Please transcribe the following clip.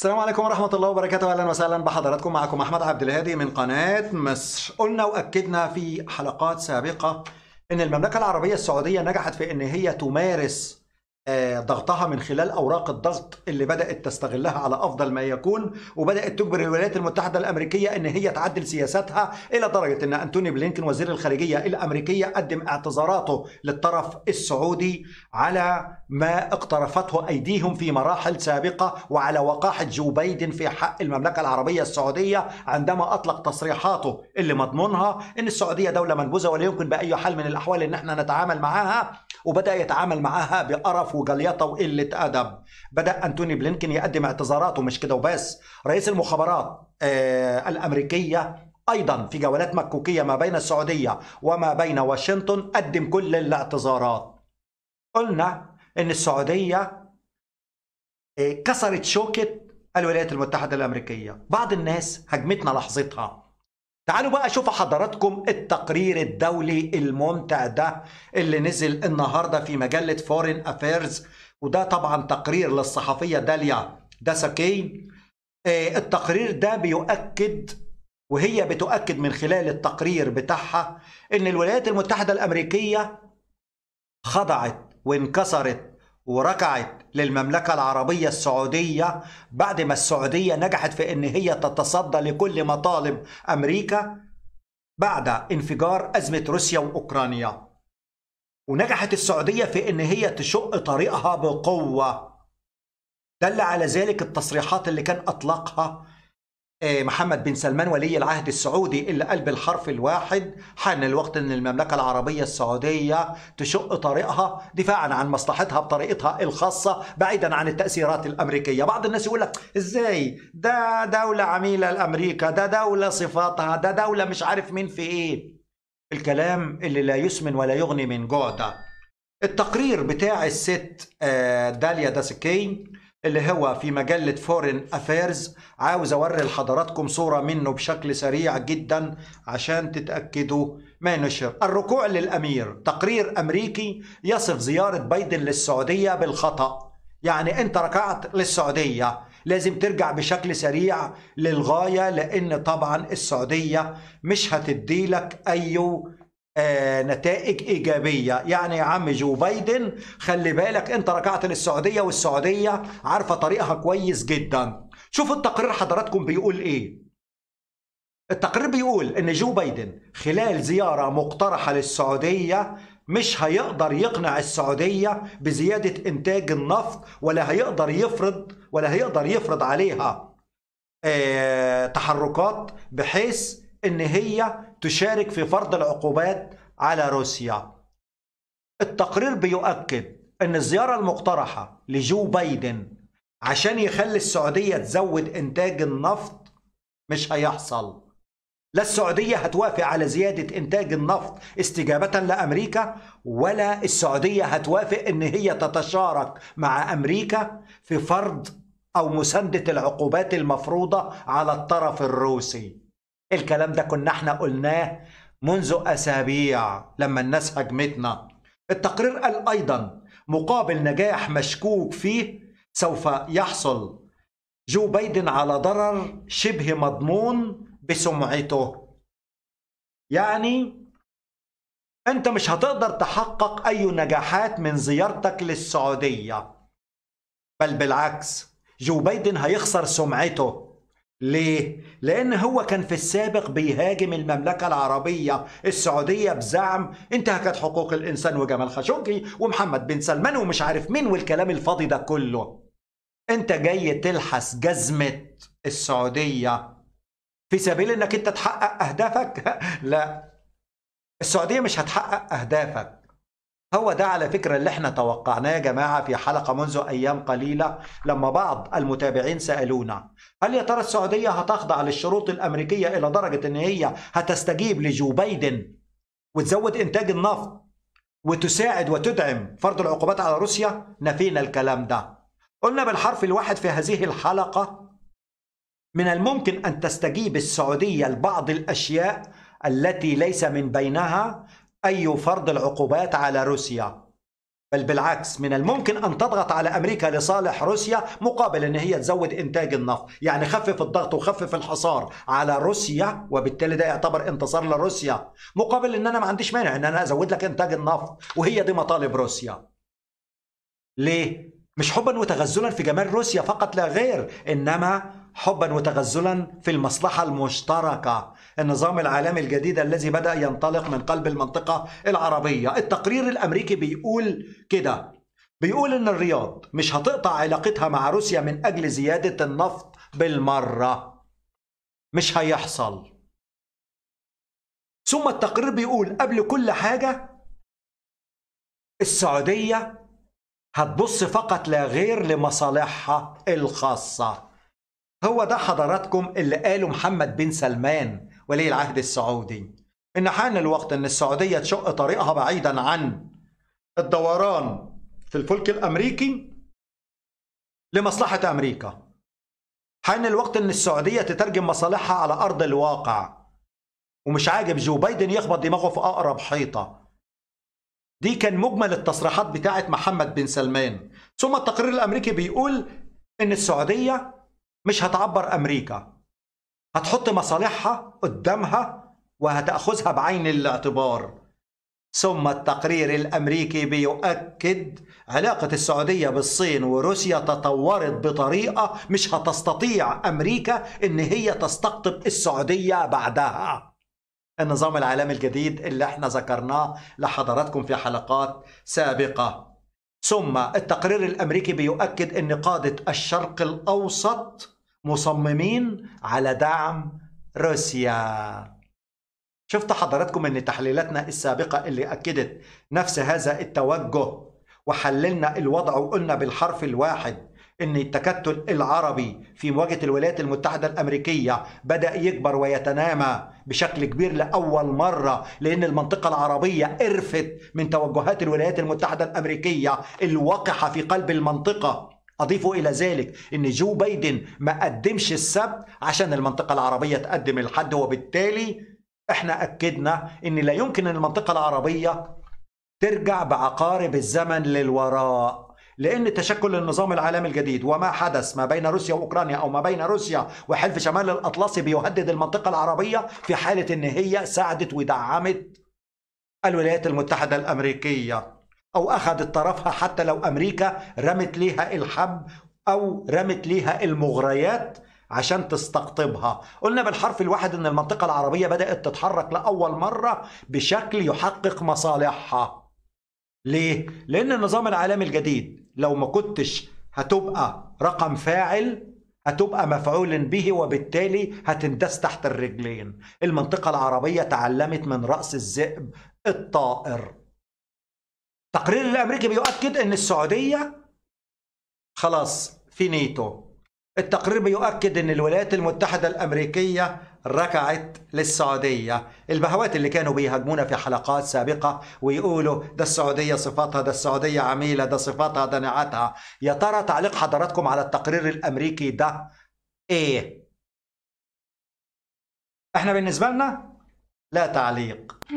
السلام عليكم ورحمة الله وبركاته أهلا وسهلا بحضراتكم معكم أحمد عبد الهادي من قناة مصر قلنا وأكدنا في حلقات سابقة أن المملكة العربية السعودية نجحت في أن هي تمارس آه، ضغطها من خلال اوراق الضغط اللي بدات تستغلها على افضل ما يكون وبدات تجبر الولايات المتحده الامريكيه ان هي تعدل سياساتها الى درجه ان انتوني بلينكن وزير الخارجيه الامريكيه قدم اعتذاراته للطرف السعودي على ما اقترفته ايديهم في مراحل سابقه وعلى وقاحه جو بايدن في حق المملكه العربيه السعوديه عندما اطلق تصريحاته اللي مضمونها ان السعوديه دوله منبوذه ولا يمكن باي حال من الاحوال ان احنا نتعامل معاها وبدا يتعامل معاها بقرف انحراف وجليطه وقله ادب بدا انتوني بلينكن يقدم اعتذاراته مش كده وبس رئيس المخابرات آه الامريكيه ايضا في جولات مكوكيه ما بين السعوديه وما بين واشنطن قدم كل الاعتذارات قلنا ان السعوديه آه، كسرت شوكه الولايات المتحده الامريكيه بعض الناس هجمتنا لحظتها تعالوا بقى شوفوا حضراتكم التقرير الدولي الممتع ده اللي نزل النهارده في مجله فورين افيرز وده طبعا تقرير للصحفيه داليا داساكي آه، التقرير ده بيؤكد وهي بتؤكد من خلال التقرير بتاعها ان الولايات المتحده الامريكيه خضعت وانكسرت ورجعت للمملكة العربية السعودية بعد ما السعودية نجحت في أن هي تتصدى لكل مطالب أمريكا بعد انفجار أزمة روسيا وأوكرانيا ونجحت السعودية في أن هي تشق طريقها بقوة دل على ذلك التصريحات اللي كان أطلقها آه، محمد بن سلمان ولي العهد السعودي اللي قال بالحرف الواحد حان الوقت ان المملكه العربيه السعوديه تشق طريقها دفاعا عن مصلحتها بطريقتها الخاصه بعيدا عن التاثيرات الامريكيه، بعض الناس يقول لك ازاي ده دوله عميله لامريكا، ده دوله صفاتها، ده دوله مش عارف مين في ايه. الكلام اللي لا يسمن ولا يغني من جوع ده. التقرير بتاع الست آه، داليا داسكي اللي هو في مجلة فورين أفيرز عاوز أوري لحضراتكم صورة منه بشكل سريع جدا عشان تتأكدوا ما نشر الركوع للأمير تقرير أمريكي يصف زيارة بايدن للسعودية بالخطأ يعني أنت ركعت للسعودية لازم ترجع بشكل سريع للغاية لأن طبعا السعودية مش هتديلك أي أيوه آه، نتائج ايجابيه يعني يا عم جو بايدن خلي بالك انت رجعت للسعوديه والسعوديه عارفه طريقها كويس جدا شوفوا التقرير حضراتكم بيقول ايه التقرير بيقول ان جو بايدن خلال زياره مقترحه للسعوديه مش هيقدر يقنع السعوديه بزياده انتاج النفط ولا هيقدر يفرض ولا هيقدر يفرض عليها آه، تحركات بحيث ان هي تشارك في فرض العقوبات على روسيا التقرير بيؤكد أن الزيارة المقترحة لجو بايدن عشان يخلي السعودية تزود إنتاج النفط مش هيحصل لا السعودية هتوافق على زيادة إنتاج النفط استجابة لأمريكا ولا السعودية هتوافق إن هي تتشارك مع أمريكا في فرض أو مساندة العقوبات المفروضة على الطرف الروسي الكلام ده كنا احنا قلناه منذ أسابيع لما الناس هجمتنا التقرير قال أيضا مقابل نجاح مشكوك فيه سوف يحصل جو بايدن على ضرر شبه مضمون بسمعته يعني انت مش هتقدر تحقق اي نجاحات من زيارتك للسعوديه بل بالعكس جو بايدن هيخسر سمعته ليه؟ لأن هو كان في السابق بيهاجم المملكة العربية السعودية بزعم انتهكت حقوق الإنسان وجمال خاشقجي ومحمد بن سلمان ومش عارف مين والكلام الفاضي ده كله. أنت جاي تلحس جزمة السعودية في سبيل إنك أنت تحقق أهدافك؟ لا. السعودية مش هتحقق أهدافك. هو ده على فكرة اللي احنا توقعناه يا جماعة في حلقة منذ أيام قليلة لما بعض المتابعين سألونا هل يا ترى السعودية هتخضع للشروط الأمريكية إلى درجة أن هي هتستجيب لجو بايدن وتزود إنتاج النفط وتساعد وتدعم فرض العقوبات على روسيا نفينا الكلام ده قلنا بالحرف الواحد في هذه الحلقة من الممكن أن تستجيب السعودية لبعض الأشياء التي ليس من بينها أي فرض العقوبات على روسيا بل بالعكس من الممكن أن تضغط على أمريكا لصالح روسيا مقابل أن هي تزود إنتاج النفط يعني خفف الضغط وخفف الحصار على روسيا وبالتالي ده يعتبر انتصار لروسيا مقابل أن أنا ما عنديش مانع أن أنا أزود لك إنتاج النفط وهي دي مطالب روسيا ليه؟ مش حبا وتغزلا في جمال روسيا فقط لا غير إنما حبا وتغزلا في المصلحة المشتركة النظام العالمي الجديد الذي بدأ ينطلق من قلب المنطقة العربية التقرير الأمريكي بيقول كده بيقول إن الرياض مش هتقطع علاقتها مع روسيا من أجل زيادة النفط بالمرة مش هيحصل ثم التقرير بيقول قبل كل حاجة السعودية هتبص فقط لا غير لمصالحها الخاصه هو ده حضراتكم اللي قاله محمد بن سلمان ولي العهد السعودي إن حان الوقت إن السعودية تشق طريقها بعيدا عن الدوران في الفلك الأمريكي لمصلحة أمريكا حان الوقت إن السعودية تترجم مصالحها على أرض الواقع ومش عاجب جو بايدن يخبط دماغه في أقرب حيطة دي كان مجمل التصريحات بتاعت محمد بن سلمان ثم التقرير الأمريكي بيقول إن السعودية مش هتعبر امريكا هتحط مصالحها قدامها وهتاخذها بعين الاعتبار ثم التقرير الامريكي بيؤكد علاقه السعوديه بالصين وروسيا تطورت بطريقه مش هتستطيع امريكا ان هي تستقطب السعوديه بعدها النظام العالمي الجديد اللي احنا ذكرناه لحضراتكم في حلقات سابقه ثم التقرير الامريكي بيؤكد ان قاده الشرق الاوسط مصممين على دعم روسيا شفت حضراتكم ان تحليلاتنا السابقه اللي اكدت نفس هذا التوجه وحللنا الوضع وقلنا بالحرف الواحد ان التكتل العربي في مواجهه الولايات المتحده الامريكيه بدا يكبر ويتنامى بشكل كبير لاول مره لان المنطقه العربيه ارفت من توجهات الولايات المتحده الامريكيه الواقحه في قلب المنطقه أضيف إلى ذلك أن جو بايدن ما قدمش السبت عشان المنطقة العربية تقدم الحد وبالتالي احنا أكدنا أن لا يمكن أن المنطقة العربية ترجع بعقارب الزمن للوراء لأن تشكل النظام العالمي الجديد وما حدث ما بين روسيا وأوكرانيا أو ما بين روسيا وحلف شمال الأطلسي بيهدد المنطقة العربية في حالة إن هي ساعدت ودعمت الولايات المتحدة الأمريكية أو أخذت طرفها حتى لو أمريكا رمت ليها الحب أو رمت ليها المغريات عشان تستقطبها قلنا بالحرف الواحد ان المنطقة العربية بدأت تتحرك لأول مرة بشكل يحقق مصالحها ليه؟ لأن النظام العالمي الجديد لو ما كنتش هتبقى رقم فاعل هتبقى مفعول به وبالتالي هتندس تحت الرجلين المنطقة العربية تعلمت من رأس الذئب الطائر التقرير الأمريكي بيؤكد أن السعودية خلاص في نيتو التقرير بيؤكد أن الولايات المتحدة الأمريكية ركعت للسعودية البهوات اللي كانوا بيهاجمونا في حلقات سابقة ويقولوا ده السعودية صفاتها ده السعودية عميلة ده صفاتها ده نعتها يا ترى تعليق حضراتكم على التقرير الأمريكي ده إيه؟ احنا بالنسبة لنا لا تعليق